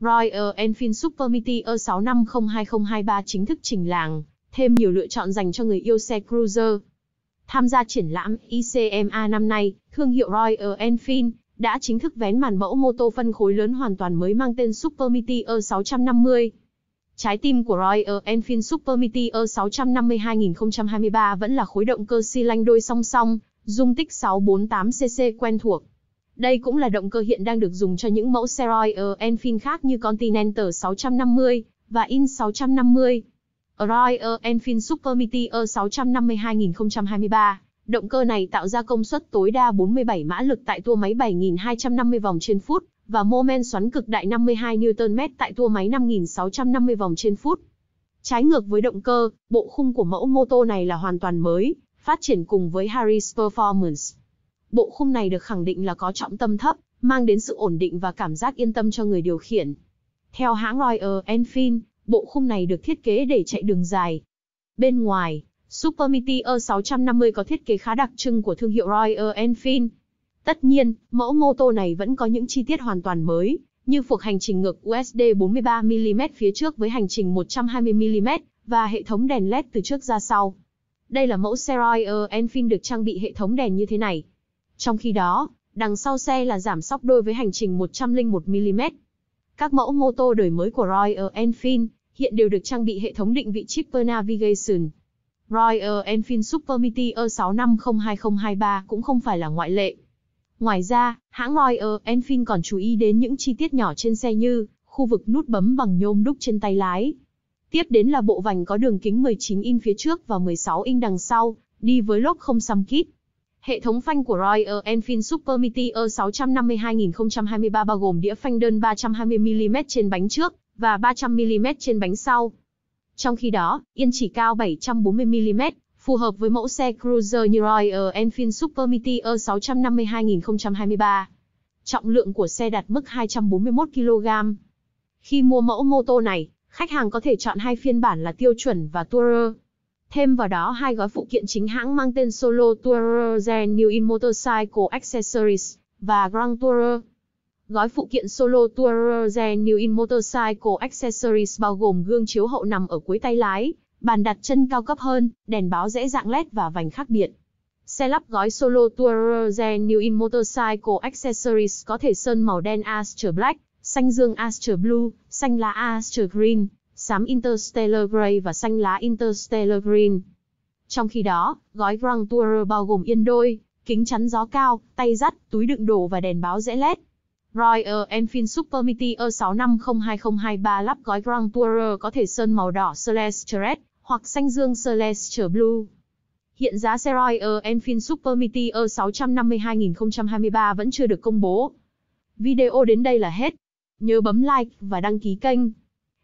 Royal Enfield Super Meteor 6502023 chính thức trình làng, thêm nhiều lựa chọn dành cho người yêu xe cruiser. Tham gia triển lãm ICMA năm nay, thương hiệu Royal Enfield đã chính thức vén màn mẫu mô tô phân khối lớn hoàn toàn mới mang tên Super Meteor 650. Trái tim của Royal Enfield Super Meteor 650 2023 vẫn là khối động cơ xi lanh đôi song song, dung tích 648cc quen thuộc. Đây cũng là động cơ hiện đang được dùng cho những mẫu xe Royal Enfield khác như Continental 650 và In 650. Royal Enfin Super Meteor 650 2023, động cơ này tạo ra công suất tối đa 47 mã lực tại tua máy 7.250 vòng trên phút và mô men xoắn cực đại 52 Nm tại tua máy 5.650 vòng trên phút. Trái ngược với động cơ, bộ khung của mẫu mô tô này là hoàn toàn mới, phát triển cùng với Harris Performance bộ khung này được khẳng định là có trọng tâm thấp, mang đến sự ổn định và cảm giác yên tâm cho người điều khiển. Theo hãng Royal Enfield, bộ khung này được thiết kế để chạy đường dài. Bên ngoài, Super Meteor 650 có thiết kế khá đặc trưng của thương hiệu Royal Enfield. Tất nhiên, mẫu mô tô này vẫn có những chi tiết hoàn toàn mới, như phục hành trình ngược USD 43mm phía trước với hành trình 120mm và hệ thống đèn LED từ trước ra sau. Đây là mẫu xe Royal Enfield được trang bị hệ thống đèn như thế này, trong khi đó, đằng sau xe là giảm sóc đôi với hành trình 101mm. Các mẫu mô tô đời mới của Royal Enfield hiện đều được trang bị hệ thống định vị Chipper Navigation. Royal Enfield Super Meteor 650223 cũng không phải là ngoại lệ. Ngoài ra, hãng Royal Enfield còn chú ý đến những chi tiết nhỏ trên xe như khu vực nút bấm bằng nhôm đúc trên tay lái. Tiếp đến là bộ vành có đường kính 19 in phía trước và 16 in đằng sau, đi với lốp không xăm kít. Hệ thống phanh của Royal Enfield Super Meteor 652023 bao gồm đĩa phanh đơn 320mm trên bánh trước và 300mm trên bánh sau. Trong khi đó, yên chỉ cao 740mm, phù hợp với mẫu xe cruiser như Royal Enfield Super Meteor 652023 Trọng lượng của xe đạt mức 241 kg. Khi mua mẫu mô tô này, khách hàng có thể chọn hai phiên bản là tiêu chuẩn và tourer. Thêm vào đó hai gói phụ kiện chính hãng mang tên Solo Tourer Genuine Motorcycle Accessories và Grand Tourer. Gói phụ kiện Solo Tourer Genuine Motorcycle Accessories bao gồm gương chiếu hậu nằm ở cuối tay lái, bàn đặt chân cao cấp hơn, đèn báo dễ dạng LED và vành khác biệt. Xe lắp gói Solo Tourer Genuine Motorcycle Accessories có thể sơn màu đen Aster Black, xanh dương Aster Blue, xanh lá Aster Green, xám Interstellar Grey và xanh lá Interstellar Green. Trong khi đó, gói Grand Tourer bao gồm yên đôi, kính chắn gió cao, tay dắt, túi đựng đồ và đèn báo dễ LED. Royal Enfield Super Meteor 65020223 lắp gói Grand Tourer có thể sơn màu đỏ Celeste Red hoặc xanh dương Celeste Blue. Hiện giá xe Royal Enfield Super Meteor 652 2023 vẫn chưa được công bố. Video đến đây là hết. Nhớ bấm like và đăng ký kênh